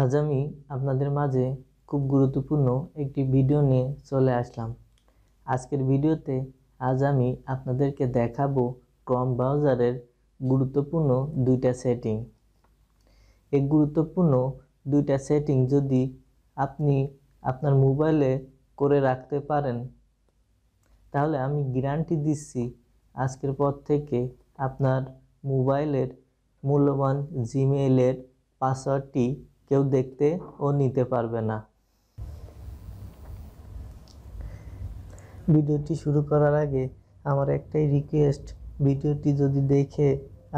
আজ আমি আপনাদের মাঝে খুব গুরুত্বপূর্ণ একটি ভিডিও নিয়ে চলে আসলাম আজকের ভিডিওতে আজ আমি আপনাদেরকে দেখাবো ক্রম ব্রাউজারের গুরুত্বপূর্ণ দুইটা সেটিং এই গুরুত্বপূর্ণ দুইটা সেটিং যদি আপনি আপনার মোবাইলে করে রাখতে পারেন তাহলে আমি গ্যারান্টি দিচ্ছি আজকের পর থেকে আপনার মোবাইলের মূল্যবান জিমেইলের পাসওয়ার্ডটি কেউ দেখতে ও নিতে পারবে না ভিডিওটি শুরু করার আগে আমার একটাই রিকোয়েস্ট ভিডিওটি যদি দেখে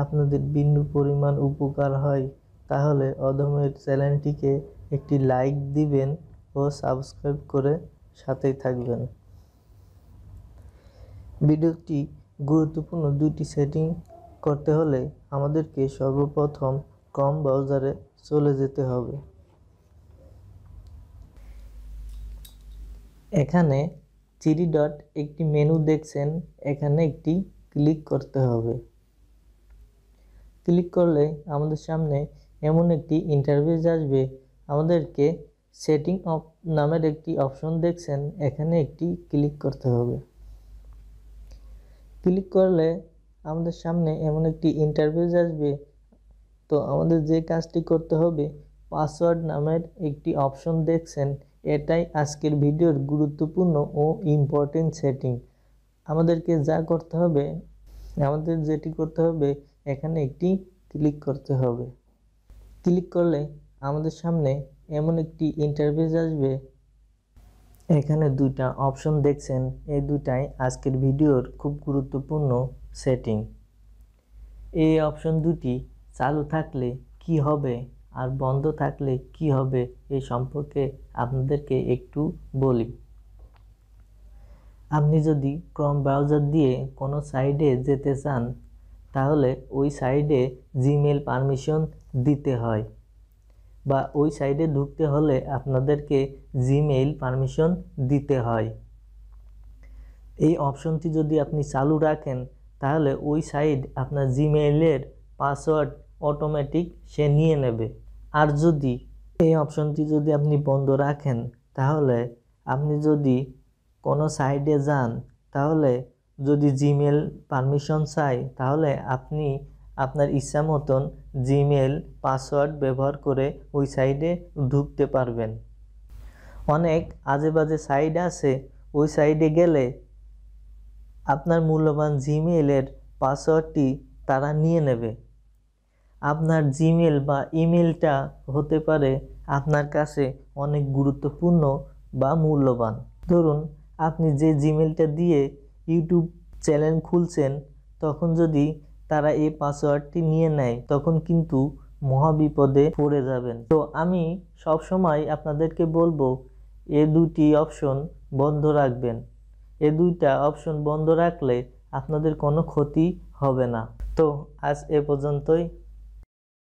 আপনাদের বিন্দু পরিমাণ উপকার হয় তাহলে অধমের চ্যানেলটিকে একটি লাইক দিবেন ও সাবস্ক্রাইব করে সাথেই থাকবেন ভিডিওটি গুরুত্বপূর্ণ দুটি সেটিং করতে হলে আমাদেরকে সর্বপ্রথম কম ব্রাউজারে চলে যেতে হবে এখানে চিরি ডট একটি মেনু দেখছেন এখানে একটি ক্লিক করতে হবে ক্লিক করলে আমাদের সামনে এমন একটি ইন্টারভিউ আসবে আমাদেরকে সেটিং অফ নামের একটি অপশন দেখছেন এখানে একটি ক্লিক করতে হবে ক্লিক করলে আমাদের সামনে এমন একটি ইন্টারভিউজ আসবে তো আমাদের যে কাজটি করতে হবে পাসওয়ার্ড নামের একটি অপশন দেখছেন এটাই আজকের ভিডিওর গুরুত্বপূর্ণ ও ইম্পর্টেন্ট সেটিং আমাদেরকে যা করতে হবে আমাদের যেটি করতে হবে এখানে একটি ক্লিক করতে হবে ক্লিক করলে আমাদের সামনে এমন একটি ইন্টারভিউ আসবে এখানে দুইটা অপশন দেখছেন এই দুটাই আজকের ভিডিওর খুব গুরুত্বপূর্ণ সেটিং এই অপশন দুটি চালু থাকলে কি হবে আর বন্ধ থাকলে কি হবে এই সম্পর্কে আপনাদেরকে একটু বলি আপনি যদি ক্রম ব্রাউজার দিয়ে কোনো সাইডে যেতে চান তাহলে ওই সাইডে জিমেল পারমিশন দিতে হয় বা ওই সাইডে ঢুকতে হলে আপনাদেরকে জিমেইল পারমিশন দিতে হয় এই অপশনটি যদি আপনি চালু রাখেন তাহলে ওই সাইড আপনার জিমেইলের পাসওয়ার্ড অটোমেটিক সে নিয়ে নেবে আর যদি এই অপশনটি যদি আপনি বন্ধ রাখেন তাহলে আপনি যদি কোনো সাইডে যান তাহলে যদি জিমেল পারমিশন চাই তাহলে আপনি আপনার ইচ্ছা মতন জিমেল পাসওয়ার্ড ব্যবহার করে ওই সাইডে ঢুকতে পারবেন অনেক আজে বাজে সাইড আছে ওই সাইডে গেলে আপনার মূল্যবান জিমেলের পাসওয়ার্ডটি তারা নিয়ে নেবে আপনার জিমেল বা ইমেলটা হতে পারে আপনার কাছে অনেক গুরুত্বপূর্ণ বা মূল্যবান ধরুন আপনি যে জিমেলটা দিয়ে ইউটিউব চ্যানেল খুলছেন তখন যদি তারা এই পাসওয়ার্ডটি নিয়ে নেয় তখন কিন্তু মহাবিপদে পড়ে যাবেন তো আমি সবসময় আপনাদেরকে বলবো এ দুটি অপশন বন্ধ রাখবেন এ দুইটা অপশন বন্ধ রাখলে আপনাদের কোনো ক্ষতি হবে না তো আজ এ পর্যন্তই